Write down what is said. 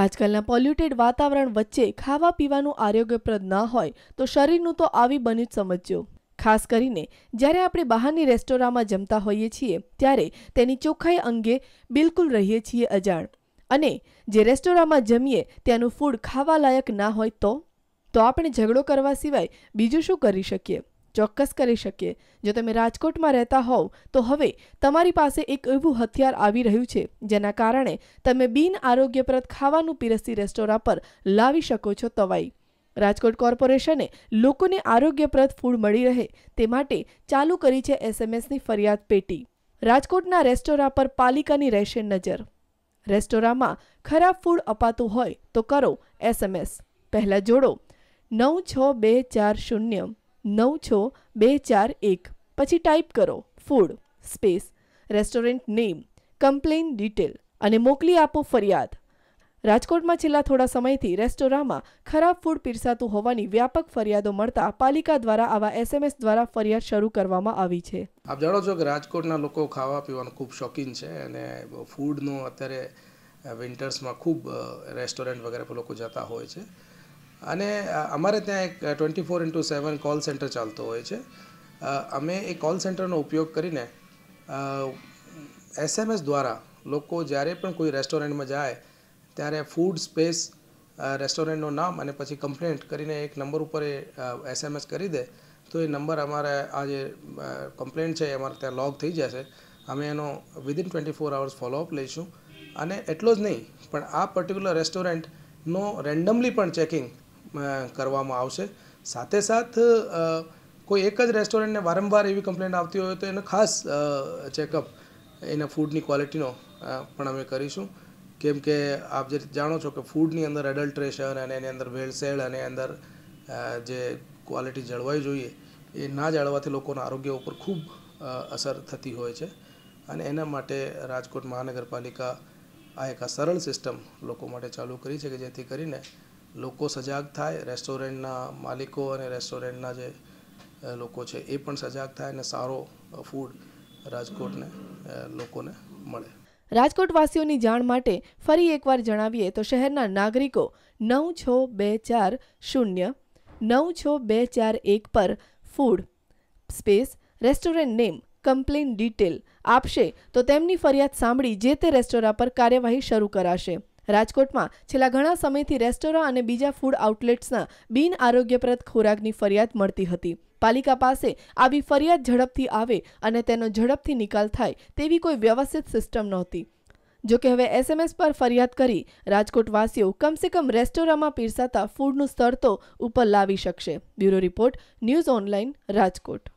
આજકાલના પોલ્યુટેડ વાતાવરણ વચ્ચે ખાવા પીવાનું આરોગ્યપ્રદ ન હોય તો શરીરનું તો આવી બન્યું જ સમજ્યો ખાસ કરીને જ્યારે આપણે બહારની રેસ્ટોરાંમાં જમતા હોઈએ છીએ ત્યારે તેની ચોખ્ખાઈ અંગે બિલકુલ રહીએ છીએ અજાણ અને જે રેસ્ટોરાંમાં જમીએ ત્યાંનું ફૂડ ખાવા લાયક ના હોય તો તો આપણે ઝઘડો કરવા સિવાય બીજું શું કરી શકીએ ચોક્કસ કરી શકીએ જો તમે રાજકોટમાં રહેતા હોવ તો હવે તમારી પાસે એક એવું હથિયાર આવી રહ્યું છે જેના કારણે તમે બિન આરોગ્યપ્રદ ખાવાનું પીરસતી રેસ્ટોરાં પર લાવી શકો છો તવાઈ રાજકોટ કોર્પોરેશને લોકોને આરોગ્યપ્રદ ફૂડ મળી રહે તે માટે ચાલુ કરી છે એસએમએસની ફરિયાદ પેટી રાજકોટના રેસ્ટોરાં પર પાલિકાની રહેશે નજર રેસ્ટોરાંમાં ખરાબ ફૂડ અપાતું હોય તો કરો એસએમએસ પહેલાં જોડો નવ છ બે ચાર શૂન્ય નવ છ બે ચાર એક પછી ટાઈપ કરો food space restaurant name complaint detail અને મોકલી આપો ફરિયાદ રાજકોટમાં છેલ્લા થોડા સમયથી રેસ્ટોરાંમાં ખરાબ ફૂડ પીરસાતું હોવાની વ્યાપક ફરિયાદો મળતા પાલિકા દ્વારા આવા એસએમએસ દ્વારા ફરિયાદ શરૂ કરવામાં આવી છે આપ જાણો છો કે રાજકોટના લોકો ખાવા પીવાનું ખૂબ શોખીન છે અને ફૂડનું અત્યારે વિન્ટર્સમાં ખૂબ રેસ્ટોરન્ટ વગેરે પર લોકો જતા હોય છે અને અમારે ત્યાં એક twenty four into seven call centre ચાલતો હોય છે અમે એ કોલ સેન્ટરનો ઉપયોગ કરીને એસએમએસ દ્વારા લોકો જ્યારે પણ કોઈ રેસ્ટોરન્ટમાં જાય ત્યારે ફૂડ સ્પેસ રેસ્ટોરન્ટનું નામ અને પછી કમ્પ્લેન્ટ કરીને એક નંબર ઉપર એ એસએમએસ કરી દે તો એ નંબર અમારે આ જે કમ્પ્લેન્ટ છે એ અમારે ત્યાં લોગ થઈ જશે અમે એનો within twenty four hours follow up લઈશું અને એટલો જ નહીં પણ આ પર્ટિક્યુલર રેસ્ટોરન્ટનો રેન્ડમલી પણ ચેકિંગ કરવામાં આવશે સાથે સાથ કોઈ એક જ રેસ્ટોરન્ટને વારંવાર એવી કમ્પ્લેન આવતી હોય તો એને ખાસ ચેકઅપ એના ફૂડની ક્વોલિટીનો પણ અમે કરીશું કેમ કે આપ જે જાણો છો કે ફૂડની અંદર એડલ્ટ્રેશન અને એની અંદર ભેળસેળ અને અંદર જે ક્વોલિટી જળવાઈ જોઈએ એ ના જાળવાથી લોકોના આરોગ્ય ઉપર ખૂબ અસર થતી હોય છે અને એના માટે રાજકોટ મહાનગરપાલિકા આ એક સરળ સિસ્ટમ લોકો માટે ચાલુ કરી છે કે જેથી કરીને લોકો સજાગ થાય રેસ્ટોરન્ટના માલિકો અને રેસ્ટોરન્ટના જે લોકો છે એ પણ સજાગ થાય અને સારો ફૂડ રાજકોટને લોકોને મળે રાજકોટવાસીઓની જાણ માટે ફરી એકવાર જણાવીએ તો શહેરના નાગરિકો નવ છ બે ચાર શૂન્ય નવ છ બે ચાર એક પર food space restaurant name complaint detail આપશે તો તેમની ફરિયાદ સાંભળી જે તે રેસ્ટોરાં પર કાર્યવાહી શરૂ કરાશે રાજકોટમાં છેલ્લા ઘણા સમયથી રેસ્ટોરાં અને બીજા ફૂડ આઉટલેટ્સના બિન આરોગ્યપ્રદ ખોરાકની ફરિયાદ મળતી હતી પાલિકા પાસે આવી ફરિયાદ ઝડપથી આવે અને તેનો ઝડપથી નિકાલ થાય તેવી કોઈ વ્યવસ્થિત સિસ્ટમ નહોતી જોકે હવે એસએમએસ પર ફરિયાદ કરી રાજકોટવાસીઓ કમસે કમ રેસ્ટોરાંમાં પીરસાતા ફૂડનું સ્તર તો ઉપર લાવી શકશે bureau report news online Rajkot